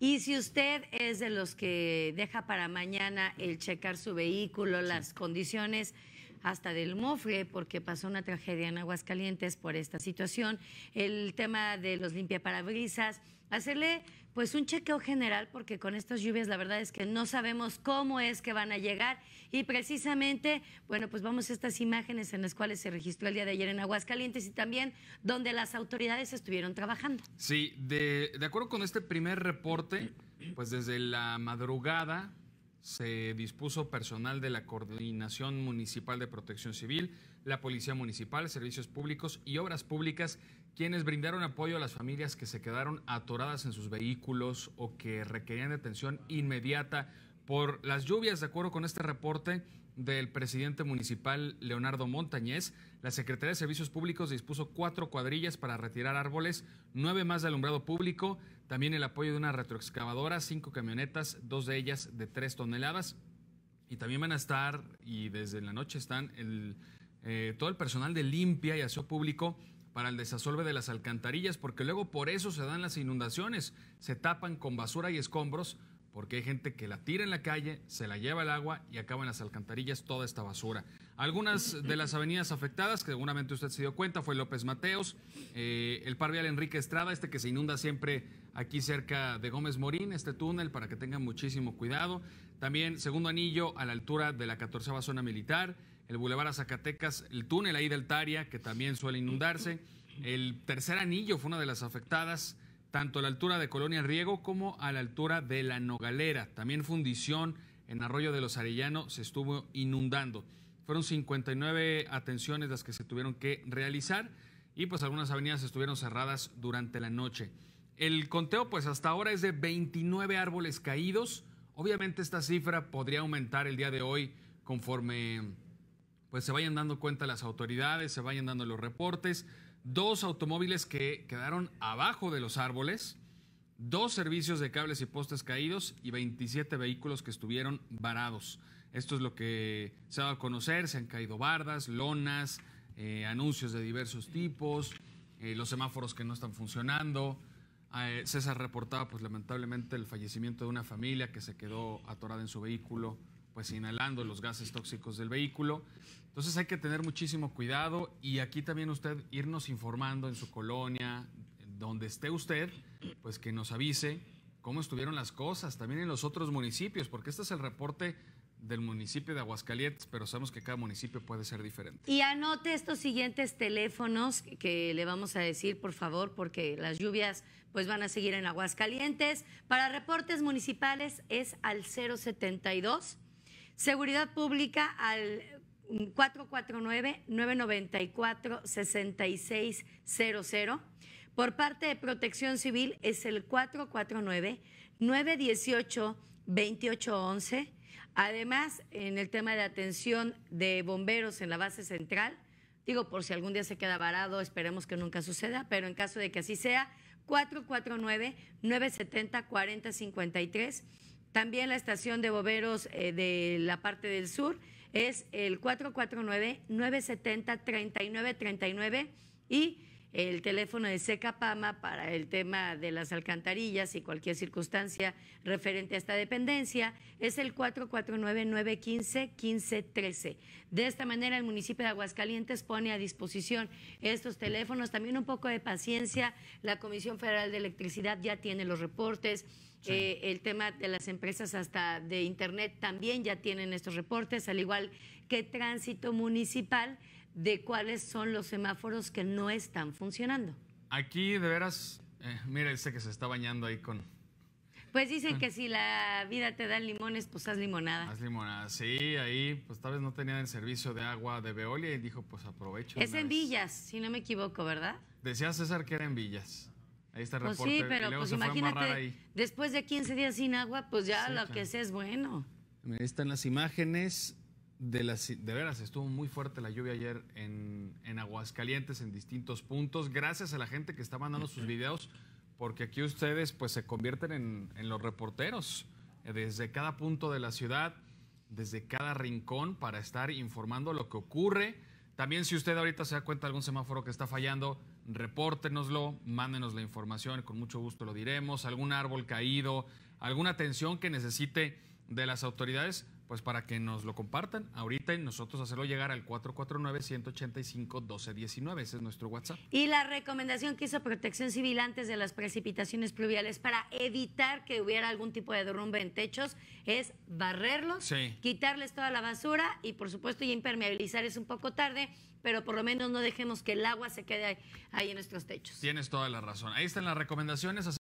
Y si usted es de los que deja para mañana el checar su vehículo, las condiciones hasta del mofre, porque pasó una tragedia en Aguascalientes por esta situación, el tema de los limpiaparabrisas, hacerle pues un chequeo general, porque con estas lluvias la verdad es que no sabemos cómo es que van a llegar y precisamente, bueno, pues vamos a estas imágenes en las cuales se registró el día de ayer en Aguascalientes y también donde las autoridades estuvieron trabajando. Sí, de, de acuerdo con este primer reporte, pues desde la madrugada se dispuso personal de la Coordinación Municipal de Protección Civil, la Policía Municipal, Servicios Públicos y Obras Públicas, quienes brindaron apoyo a las familias que se quedaron atoradas en sus vehículos o que requerían atención inmediata por las lluvias. De acuerdo con este reporte, del presidente municipal Leonardo Montañez, la Secretaría de Servicios Públicos dispuso cuatro cuadrillas para retirar árboles, nueve más de alumbrado público, también el apoyo de una retroexcavadora, cinco camionetas, dos de ellas de tres toneladas. Y también van a estar, y desde la noche están, eh, todo el personal de limpia y aseo público para el desasolve de las alcantarillas, porque luego por eso se dan las inundaciones, se tapan con basura y escombros porque hay gente que la tira en la calle, se la lleva el agua y acaba en las alcantarillas toda esta basura. Algunas de las avenidas afectadas, que seguramente usted se dio cuenta, fue López Mateos, eh, el parvial Enrique Estrada, este que se inunda siempre aquí cerca de Gómez Morín, este túnel, para que tengan muchísimo cuidado. También segundo anillo a la altura de la 14 zona militar, el Boulevard a Zacatecas, el túnel ahí de Altaria que también suele inundarse. El tercer anillo fue una de las afectadas tanto a la altura de Colonia Riego como a la altura de La Nogalera. También fundición en Arroyo de los Arellanos se estuvo inundando. Fueron 59 atenciones las que se tuvieron que realizar y pues algunas avenidas estuvieron cerradas durante la noche. El conteo pues hasta ahora es de 29 árboles caídos. Obviamente esta cifra podría aumentar el día de hoy conforme pues se vayan dando cuenta las autoridades, se vayan dando los reportes dos automóviles que quedaron abajo de los árboles, dos servicios de cables y postes caídos y 27 vehículos que estuvieron varados. Esto es lo que se va a conocer, se han caído bardas, lonas, eh, anuncios de diversos tipos, eh, los semáforos que no están funcionando. Ah, eh, César reportaba pues lamentablemente el fallecimiento de una familia que se quedó atorada en su vehículo pues inhalando los gases tóxicos del vehículo. Entonces hay que tener muchísimo cuidado y aquí también usted irnos informando en su colonia, donde esté usted, pues que nos avise cómo estuvieron las cosas, también en los otros municipios, porque este es el reporte del municipio de Aguascalientes, pero sabemos que cada municipio puede ser diferente. Y anote estos siguientes teléfonos que le vamos a decir, por favor, porque las lluvias pues van a seguir en Aguascalientes. Para reportes municipales es al 072 Seguridad Pública al 449-994-6600. Por parte de Protección Civil es el 449-918-2811. Además, en el tema de atención de bomberos en la base central, digo por si algún día se queda varado, esperemos que nunca suceda, pero en caso de que así sea, 449-970-4053. También la estación de Boberos eh, de la parte del sur es el 449-970-3939 y el teléfono de Secapama para el tema de las alcantarillas y cualquier circunstancia referente a esta dependencia es el 449-915-1513. De esta manera el municipio de Aguascalientes pone a disposición estos teléfonos, también un poco de paciencia, la Comisión Federal de Electricidad ya tiene los reportes eh, el tema de las empresas hasta de Internet también ya tienen estos reportes, al igual que tránsito municipal, de cuáles son los semáforos que no están funcionando. Aquí, de veras, eh, mire, dice que se está bañando ahí con... Pues dicen ah. que si la vida te da limones, pues haz limonada. Haz limonada, sí, ahí pues tal vez no tenían el servicio de agua de Veolia y dijo pues aprovecho. Es en Villas, si no me equivoco, ¿verdad? Decía César que era en Villas. Ahí está pues sí, pero pues imagínate, después de 15 días sin agua, pues ya lo que sea es bueno. Ahí están las imágenes. De, las, de veras, estuvo muy fuerte la lluvia ayer en, Aguascalientes, en distintos puntos. Gracias a la gente que está mandando sus videos, porque aquí ustedes pues se convierten en, en los reporteros eh, desde cada punto de la ciudad, desde cada rincón para estar informando lo que ocurre. También si usted ahorita se da cuenta de algún semáforo que está fallando, repórtenoslo, mándenos la información, con mucho gusto lo diremos, algún árbol caído, alguna atención que necesite de las autoridades, pues para que nos lo compartan ahorita y nosotros hacerlo llegar al 449-185-1219. Ese es nuestro WhatsApp. Y la recomendación que hizo Protección Civil antes de las precipitaciones pluviales para evitar que hubiera algún tipo de derrumbe en techos es barrerlos, quitarles toda la basura y por supuesto ya impermeabilizar es un poco tarde, pero por lo menos no dejemos que el agua se quede ahí en nuestros techos. Tienes toda la razón. Ahí están las recomendaciones.